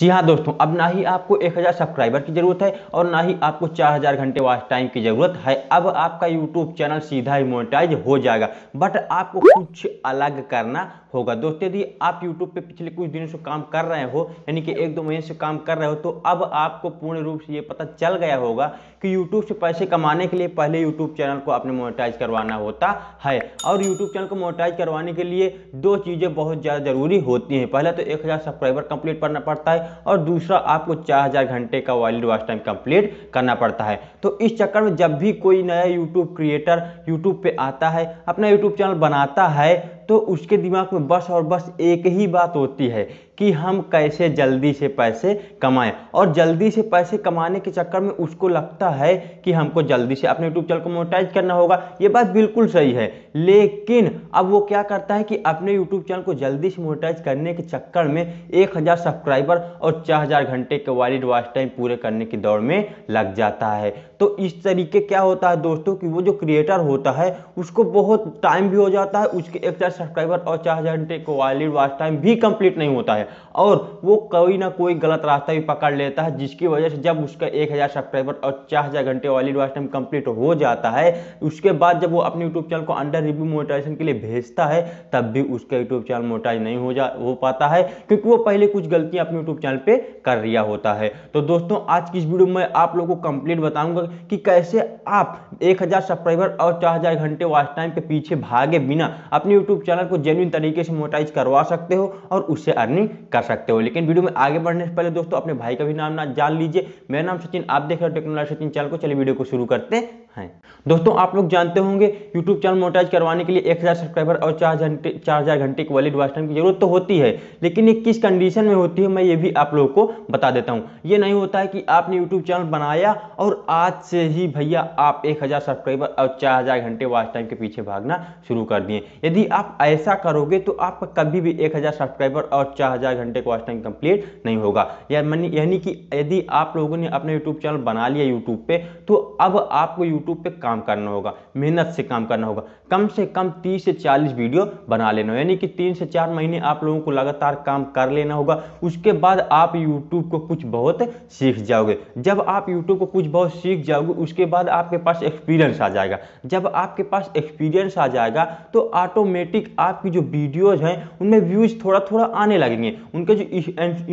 जी हाँ दोस्तों अब ना ही आपको 1000 सब्सक्राइबर की ज़रूरत है और ना ही आपको 4000 घंटे वॉच टाइम की ज़रूरत है अब आपका यूट्यूब चैनल सीधा ही मोनेटाइज हो जाएगा बट आपको कुछ अलग करना होगा दोस्तों यदि आप यूट्यूब पे पिछले कुछ दिनों से काम कर रहे हो यानी कि एक दो महीने से काम कर रहे हो तो अब आपको पूर्ण रूप से ये पता चल गया होगा कि यूट्यूब से पैसे कमाने के लिए पहले यूट्यूब चैनल को आपने मोनेटाइज करवाना होता है और यूट्यूब चैनल को मोनेटाइज करवाने के लिए दो चीज़ें बहुत ज़्यादा ज़रूरी होती हैं पहले तो एक सब्सक्राइबर कंप्लीट करना पड़ता है और दूसरा आपको 4000 घंटे का वॉलिड वॉच टाइम कंप्लीट करना पड़ता है तो इस चक्कर में जब भी कोई नया यूट्यूब क्रिएटर यूट्यूब पे आता है अपना यूट्यूब चैनल बनाता है तो उसके दिमाग में बस और बस एक ही बात होती है कि हम कैसे जल्दी से पैसे कमाएं और जल्दी से पैसे कमाने के चक्कर में उसको लगता है कि हमको जल्दी से अपने यूट्यूब चैनल को मोनेटाइज करना होगा ये बात बिल्कुल सही है लेकिन अब वो क्या करता है कि अपने यूट्यूब चैनल को जल्दी से मोनेटाइज करने के चक्कर में एक हज़ार सब्सक्राइबर और चार हज़ार घंटे के वॉलिड वॉच टाइम पूरे करने की दौड़ में लग जाता है तो इस तरीके क्या होता है दोस्तों कि वो जो क्रिएटर होता है उसको बहुत टाइम भी हो जाता है उसके एक सब्सक्राइबर और चार हज़ार घंटे को वाली वॉच टाइम भी कंप्लीट नहीं होता है और वो कोई ना कोई गलत रास्ता भी पकड़ लेता है जिसकी वजह से जब उसका एक हज़ार सब्सक्राइबर और चार हज़ार घंटे वाली वॉच टाइम कंप्लीट हो जाता है उसके बाद जब वो अपने यूट्यूब चैनल को अंडर रिव्यू मोटाइजेशन के लिए भेजता है तब भी उसका यूट्यूब चैनल मोटाइज नहीं हो जा हो पाता है क्योंकि वो पहले कुछ गलतियाँ अपने यूट्यूब चैनल पर कर रिया होता है तो दोस्तों आज की इस वीडियो में आप लोगों को कंप्लीट बताऊंगा कि कैसे आप 1000 सब्सक्राइबर और 4000 घंटे वॉच टाइम के पीछे भागे बिना अपने यूट्यूब चैनल को जेन्यून तरीके से मोटाइज करवा सकते हो और उससे अर्निंग कर सकते हो लेकिन वीडियो में आगे बढ़ने से पहले दोस्तों अपने भाई का भी नाम ना जान लीजिए मेरा नाम सचिन आप देख रहे हो टेक्नोलॉजी सचिन चैनल को चलिए वीडियो को शुरू करते हैं दोस्तों आप लोग जानते होंगे YouTube चैनल मोटाइज करवाने के लिए 1000 सब्सक्राइबर और 4000 घंटे चार हज़ार घंटे की वॉलिड वॉच टाइम की जरूरत तो होती है लेकिन ये किस कंडीशन में होती है मैं ये भी आप लोगों को बता देता हूँ ये नहीं होता है कि आपने यूट्यूब चैनल बनाया और आज से ही भैया आप एक सब्सक्राइबर और चार घंटे वॉच टाइम के पीछे भागना शुरू कर दिए यदि आप ऐसा करोगे तो आपका कभी भी एक सब्सक्राइबर और चार घंटे का वॉच टाइम कम्प्लीट नहीं होगा यानी कि यदि आप लोगों ने अपना यूट्यूब चैनल बना लिया यूट्यूब पर तो अब आपको यूट्यूब यूट्यूब पे काम करना होगा मेहनत से काम करना होगा कम से कम 30 से 40 वीडियो बना लेना हो यानी कि तीन से चार महीने आप लोगों को लगातार काम कर लेना होगा उसके बाद आप यूट्यूब को कुछ बहुत सीख जाओगे जब आप यूट्यूब को कुछ बहुत सीख जाओगे उसके बाद आपके पास एक्सपीरियंस आ जाएगा जब आपके पास एक्सपीरियंस आ जाएगा तो ऑटोमेटिक आपकी जो वीडियोज़ हैं उनमें व्यूज़ थोड़ा थोड़ा आने लगेंगे उनके जो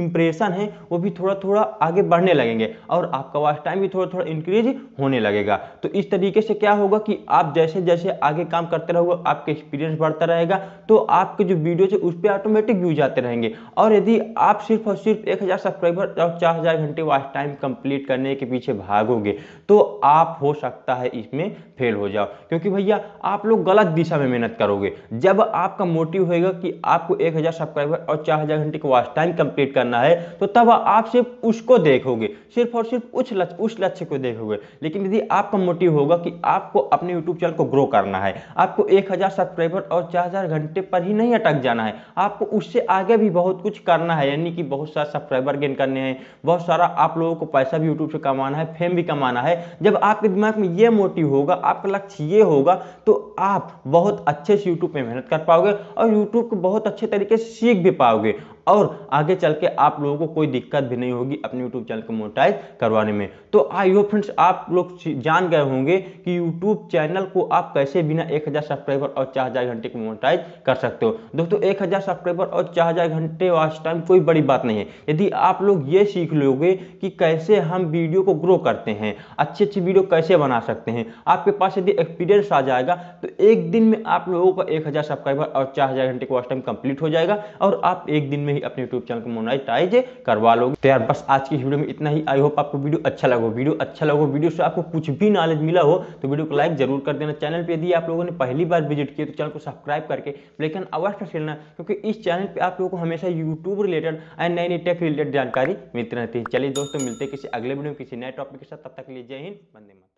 इंप्रेशन है वो भी थोड़ा थोड़ा आगे बढ़ने लगेंगे और आपका वॉच टाइम भी थोड़ा थोड़ा इंक्रीज होने लगेगा तो इस तरीके से क्या होगा कि आप जैसे जैसे आगे काम करते रहोगे आपके एक्सपीरियंस बढ़ता रहेगा तो आपके जो वीडियो है उस पर ऑटोमेटिक व्यूज आते रहेंगे और यदि आप सिर्फ और सिर्फ एक हज़ार सब्सक्राइबर और चार हज़ार घंटे वॉच टाइम कंप्लीट करने के पीछे भागोगे तो आप हो सकता है इसमें फेल हो जाओ क्योंकि भैया आप लोग गलत दिशा में मेहनत करोगे जब आपका मोटिव होगा कि आपको एक हज़ार सब्सक्राइबर और चार हज़ार घंटे का वॉच टाइम कंप्लीट करना है तो तब आप सिर्फ उसको देखोगे सिर्फ और सिर्फ उस लक्ष्य उस लक्ष्य को देखोगे लेकिन यदि आपका मोटिव होगा कि आपको अपने YouTube चैनल को ग्रो करना है आपको 1000 सब्सक्राइबर और 4000 घंटे पर ही नहीं अटक जाना है आपको उससे आगे भी बहुत कुछ करना है यानी कि बहुत सारे सब्सक्राइबर गेन करने हैं बहुत सारा आप लोगों को पैसा भी यूट्यूब से कमाना है फेम भी कमाना है जब आपके दिमाग में ये मोटिव होगा आपका लक्ष्य ये होगा तो आप बहुत अच्छे से यूट्यूब पर मेहनत कर पाओगे और यूट्यूब को बहुत अच्छे तरीके से सीख भी पाओगे और आगे चल के आप लोगों को कोई दिक्कत भी नहीं होगी अपने यूट्यूब चैनल को मोनेटाइज करवाने में तो आई होप फ्रेंड्स आप लोग जान गए होंगे कि यूट्यूब चैनल को आप कैसे बिना एक हज़ार सब्सक्राइबर और चार हज़ार घंटे को मोनेटाइज कर सकते हो दोस्तों एक हज़ार सब्सक्राइबर और चार हज़ार घंटे वाच टाइम कोई बड़ी बात नहीं है यदि आप लोग ये सीख लोगे कि कैसे हम वीडियो को ग्रो करते हैं अच्छी अच्छी वीडियो कैसे बना सकते हैं आपके पास यदि एक्सपीरियंस आ जाएगा तो एक दिन में आप लोगों का एक हज़ार सब्सक्राइबर और चार हज़ार घंटे को वाच टाइम कंप्लीट हो जाएगा और आप एक दिन में में ही अपने यूट्यूब चैनल को मोनाइटाइज करवा लोगे तो यार बस आज की वीडियो में इतना ही आई होप आपको वीडियो अच्छा लगो वीडियो अच्छा लगो वीडियो से आपको कुछ भी नॉलेज मिला हो तो वीडियो को लाइक जरूर कर देना चैनल पर यदि आप लोगों ने पहली बार विजिट किया तो चैनल को सब्सक्राइब करके लेकिन अवश्य खेलना क्योंकि इस चैनल पर आप लोगों को हमेशा यूट्यूब रिलेटेड एंड नई नई टेक रिलेटेड जानकारी मिलती रहती है चलिए दोस्तों मिलते किसी अगले वीडियो में किसी नए टॉपिक के साथ तब तक के लिए जय हिंद बंदे माता